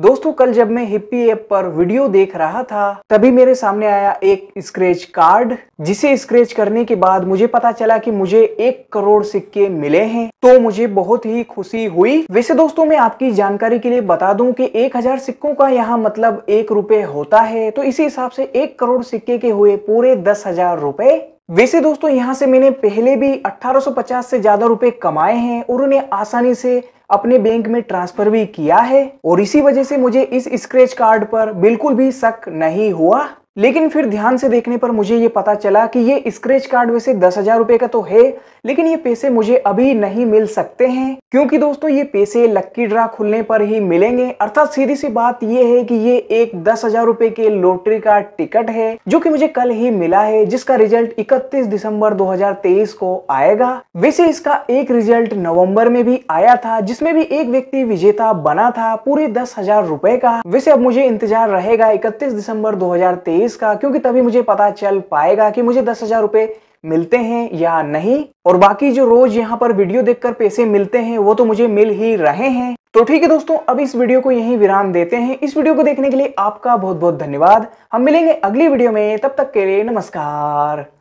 दोस्तों कल जब मैं हिप्पी ऐप पर वीडियो देख रहा था तभी मेरे सामने आया एक स्क्रेच कार्ड जिसे स्क्रेच करने के बाद मुझे पता चला कि मुझे एक करोड़ सिक्के मिले हैं तो मुझे बहुत ही खुशी हुई वैसे दोस्तों मैं आपकी जानकारी के लिए बता दूं कि एक हजार सिक्कों का यहाँ मतलब एक रुपए होता है तो इसी हिसाब से एक करोड़ सिक्के के हुए पूरे दस हजार वैसे दोस्तों यहाँ से मैंने पहले भी अठारह से ज्यादा रुपए कमाए हैं और उन्हें आसानी से अपने बैंक में ट्रांसफर भी किया है और इसी वजह से मुझे इस स्क्रेच कार्ड पर बिल्कुल भी शक नहीं हुआ लेकिन फिर ध्यान से देखने पर मुझे ये पता चला कि ये स्क्रेच कार्ड वैसे दस हजार रुपए का तो है लेकिन ये पैसे मुझे अभी नहीं मिल सकते हैं क्योंकि दोस्तों ये पैसे लक्की ड्रा खुलने पर ही मिलेंगे अर्थात सीधी सी बात ये है कि ये एक दस हजार रुपए के लॉटरी का टिकट है जो कि मुझे कल ही मिला है जिसका रिजल्ट इकतीस दिसंबर दो को आएगा वैसे इसका एक रिजल्ट नवम्बर में भी आया था जिसमें भी एक व्यक्ति विजेता बना था पूरे दस हजार रुपए का वैसे अब मुझे इंतजार रहेगा 31 दिसंबर 2023 का क्योंकि तभी मुझे पता चल पाएगा कि मुझे दस हजार रुपए मिलते हैं या नहीं और बाकी जो रोज यहाँ पर वीडियो देखकर पैसे मिलते हैं वो तो मुझे मिल ही रहे हैं तो ठीक है दोस्तों अब इस वीडियो को यहीं विराम देते हैं इस वीडियो को देखने के लिए आपका बहुत बहुत धन्यवाद हम मिलेंगे अगली वीडियो में तब तक के लिए नमस्कार